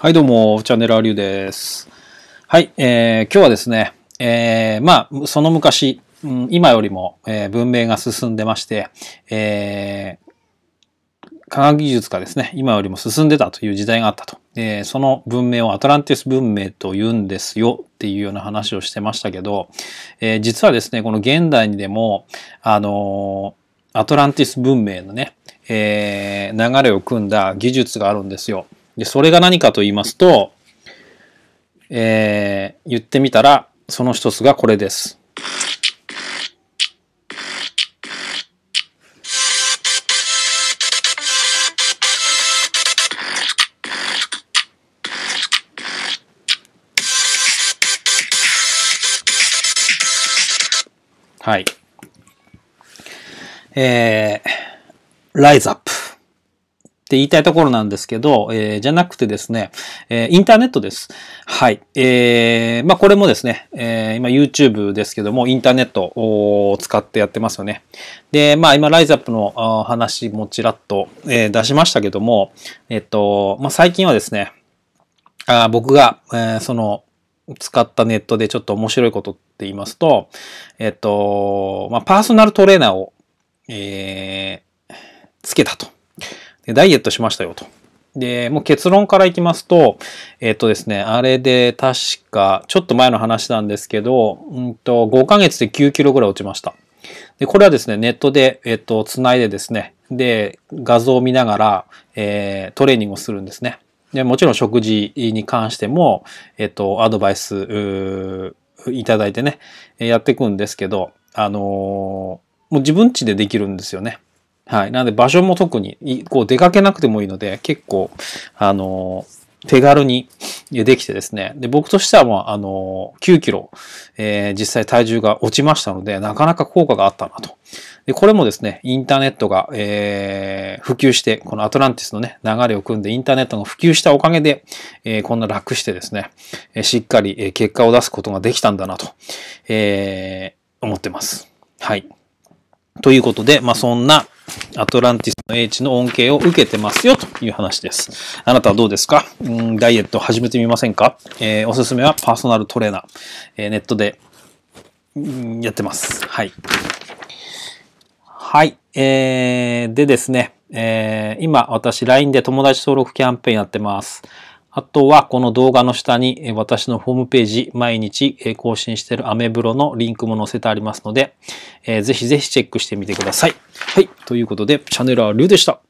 はい、どうも、チャンネルアリューです。はい、えー、今日はですね、えー、まあ、その昔、うん、今よりも、えー、文明が進んでまして、えー、科学技術がですね、今よりも進んでたという時代があったと。えー、その文明をアトランティス文明と言うんですよっていうような話をしてましたけど、えー、実はですね、この現代にでも、あのー、アトランティス文明のね、えー、流れを組んだ技術があるんですよ。で、それが何かと言いますと、えー、言ってみたら、その一つがこれです。はい。えー、ライズアップ。って言いたいところなんですけど、えー、じゃなくてですね、えー、インターネットです。はい。えー、まあ、これもですね、えー、今 YouTube ですけども、インターネットを使ってやってますよね。で、まあ、今、ライズアップの話もちらっと、えー、出しましたけども、えっと、まあ、最近はですね、あ僕が、えー、その、使ったネットでちょっと面白いことって言いますと、えっと、まあ、パーソナルトレーナーを、えー、つけたと。ダイエットしましたよと。で、もう結論からいきますと、えっとですね、あれで確か、ちょっと前の話なんですけど、うんと、5ヶ月で9キロぐらい落ちました。で、これはですね、ネットで、えっと、つないでですね、で、画像を見ながら、えー、トレーニングをするんですね。で、もちろん食事に関しても、えっと、アドバイス、いただいてね、やっていくんですけど、あのー、もう自分ちでできるんですよね。はい。なので場所も特に、こう出かけなくてもいいので、結構、あの手軽にできてですね。で、僕としては、まあ、あの9キロ、えー、実際体重が落ちましたので、なかなか効果があったなと。で、これもですね、インターネットが、えー、普及して、このアトランティスのね、流れを組んでインターネットが普及したおかげで、えー、こんな楽してですね、えー、しっかり、え結果を出すことができたんだなと、えー、思ってます。はい。ということで、まあ、そんな、アトランティスの英知の恩恵を受けてますよという話です。あなたはどうですかうんダイエット始めてみませんか、えー、おすすめはパーソナルトレーナー。えー、ネットで、やってます。はい。はい。えー、でですね、えー、今私 LINE で友達登録キャンペーンやってます。あとはこの動画の下に私のホームページ毎日更新しているアメブロのリンクも載せてありますので、ぜひぜひチェックしてみてください。はい。ということで、チャンネルはリュウでした。